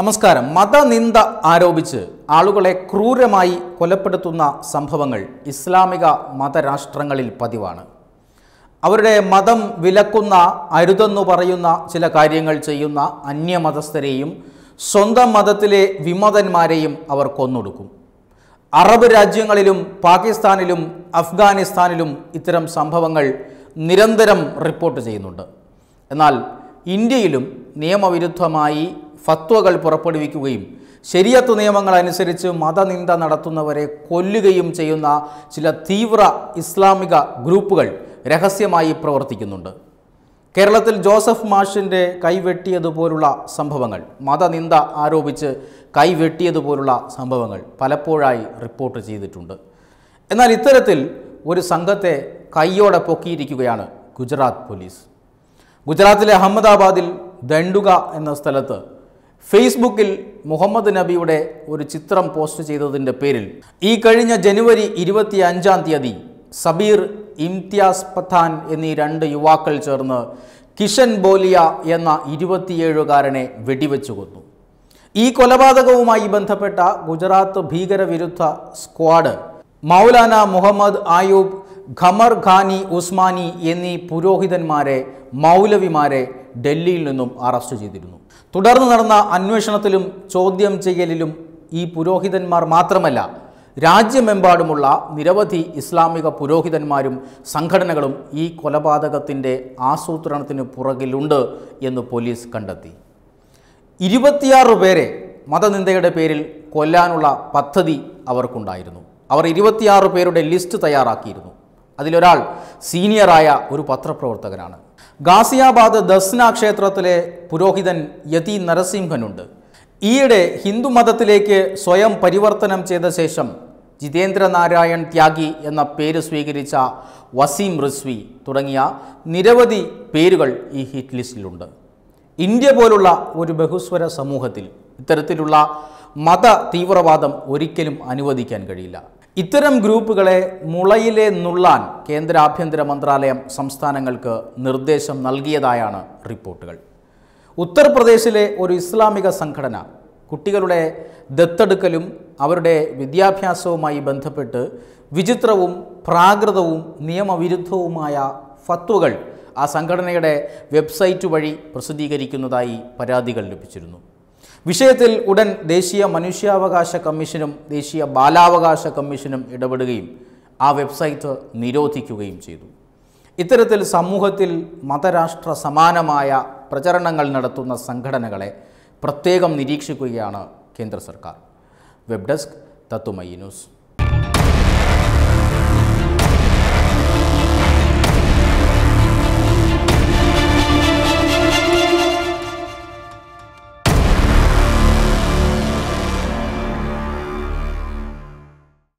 നമസ്കാരം മതനിന്ദ ആരോപിച്ച് ആളുകളെ ക്രൂരമായി കൊലപ്പെടുത്തുന്ന സംഭവങ്ങൾ ഇസ്ലാമിക മതരാഷ്ട്രങ്ങളിൽ പതിവാണ് അവരുടെ മതം വിലക്കുന്ന അരുതെന്നു പറയുന്ന ചില കാര്യങ്ങൾ ചെയ്യുന്ന അന്യമതസ്ഥരെയും സ്വന്തം മതത്തിലെ വിമതന്മാരെയും അവർ കൊന്നൊടുക്കും അറബ് രാജ്യങ്ങളിലും പാകിസ്ഥാനിലും അഫ്ഗാനിസ്ഥാനിലും ഇത്തരം സംഭവങ്ങൾ നിരന്തരം റിപ്പോർട്ട് ചെയ്യുന്നുണ്ട് എന്നാൽ ഇന്ത്യയിലും നിയമവിരുദ്ധമായി ഫത്വകൾ പുറപ്പെടുവിക്കുകയും ശരിയത്ത് നിയമങ്ങൾ അനുസരിച്ച് മതനിന്ദ നടത്തുന്നവരെ കൊല്ലുകയും ചെയ്യുന്ന ചില തീവ്ര ഇസ്ലാമിക ഗ്രൂപ്പുകൾ രഹസ്യമായി പ്രവർത്തിക്കുന്നുണ്ട് കേരളത്തിൽ ജോസഫ് മാഷിൻ്റെ കൈവെട്ടിയതുപോലുള്ള സംഭവങ്ങൾ മതനിന്ദ ആരോപിച്ച് കൈവെട്ടിയതുപോലുള്ള സംഭവങ്ങൾ പലപ്പോഴായി റിപ്പോർട്ട് ചെയ്തിട്ടുണ്ട് എന്നാൽ ഇത്തരത്തിൽ ഒരു സംഘത്തെ കയ്യോടെ പൊക്കിയിരിക്കുകയാണ് ഗുജറാത്ത് പോലീസ് ഗുജറാത്തിലെ അഹമ്മദാബാദിൽ ദണ്ടുക എന്ന സ്ഥലത്ത് ഫേസ്ബുക്കിൽ മുഹമ്മദ് നബിയുടെ ഒരു ചിത്രം പോസ്റ്റ് ചെയ്തതിൻ്റെ പേരിൽ ഈ കഴിഞ്ഞ ജനുവരി ഇരുപത്തി അഞ്ചാം തീയതി സബീർ ഇംതിയാസ് പഥാൻ എന്നീ രണ്ട് യുവാക്കൾ ചേർന്ന് കിഷൻ ബോലിയ എന്ന ഇരുപത്തിയേഴുകാരനെ വെടിവെച്ചു കൊന്നു ഈ കൊലപാതകവുമായി ബന്ധപ്പെട്ട ഗുജറാത്ത് ഭീകരവിരുദ്ധ സ്ക്വാഡ് മൗലാന മുഹമ്മദ് ആയൂബ് ഖമർ ഖാനി ഉസ്മാനി എന്നീ പുരോഹിതന്മാരെ മൗലവിമാരെ ഡൽഹിയിൽ നിന്നും അറസ്റ്റ് ചെയ്തിരുന്നു തുടർന്ന് നടന്ന അന്വേഷണത്തിലും ചോദ്യം ചെയ്യലിലും ഈ പുരോഹിതന്മാർ മാത്രമല്ല രാജ്യമെമ്പാടുമുള്ള നിരവധി ഇസ്ലാമിക പുരോഹിതന്മാരും സംഘടനകളും ഈ കൊലപാതകത്തിൻ്റെ ആസൂത്രണത്തിന് പുറകിലുണ്ട് എന്ന് പോലീസ് കണ്ടെത്തി ഇരുപത്തിയാറ് പേരെ മതനിന്ദയുടെ പേരിൽ കൊല്ലാനുള്ള പദ്ധതി അവർക്കുണ്ടായിരുന്നു അവർ ഇരുപത്തിയാറ് പേരുടെ ലിസ്റ്റ് തയ്യാറാക്കിയിരുന്നു അതിലൊരാൾ സീനിയറായ ഒരു പത്രപ്രവർത്തകനാണ് ഗാസിയാബാദ് ദസ്ന ക്ഷേത്രത്തിലെ പുരോഹിതൻ യതി നരസിംഹനുണ്ട് ഈയിടെ ഹിന്ദു മതത്തിലേക്ക് സ്വയം പരിവർത്തനം ചെയ്ത ശേഷം ജിതേന്ദ്ര നാരായൺ ത്യാഗി എന്ന പേര് സ്വീകരിച്ച വസീം റിസ്വി തുടങ്ങിയ നിരവധി പേരുകൾ ഈ ഹിറ്റ് ലിസ്റ്റിലുണ്ട് ഇന്ത്യ പോലുള്ള ഒരു ബഹുസ്വര സമൂഹത്തിൽ ഇത്തരത്തിലുള്ള മത തീവ്രവാദം ഒരിക്കലും അനുവദിക്കാൻ കഴിയില്ല ഇത്തരം ഗ്രൂപ്പുകളെ മുളയിലെ നുള്ളാൻ കേന്ദ്ര ആഭ്യന്തര മന്ത്രാലയം സംസ്ഥാനങ്ങൾക്ക് നിർദ്ദേശം നൽകിയതായാണ് റിപ്പോർട്ടുകൾ ഉത്തർപ്രദേശിലെ ഒരു ഇസ്ലാമിക സംഘടന കുട്ടികളുടെ ദത്തെടുക്കലും അവരുടെ വിദ്യാഭ്യാസവുമായി ബന്ധപ്പെട്ട് വിചിത്രവും പ്രാകൃതവും നിയമവിരുദ്ധവുമായ ഫത്വകൾ ആ സംഘടനയുടെ വെബ്സൈറ്റ് വഴി പ്രസിദ്ധീകരിക്കുന്നതായി പരാതികൾ ലഭിച്ചിരുന്നു വിഷയത്തിൽ ഉടൻ ദേശീയ മനുഷ്യാവകാശ കമ്മീഷനും ദേശീയ ബാലാവകാശ കമ്മീഷനും ഇടപെടുകയും ആ വെബ്സൈറ്റ് നിരോധിക്കുകയും ചെയ്തു ഇത്തരത്തിൽ സമൂഹത്തിൽ മതരാഷ്ട്ര സമാനമായ പ്രചരണങ്ങൾ നടത്തുന്ന സംഘടനകളെ പ്രത്യേകം നിരീക്ഷിക്കുകയാണ് കേന്ദ്ര സർക്കാർ വെബ് ഡെസ്ക് തത്തുമയി ന്യൂസ്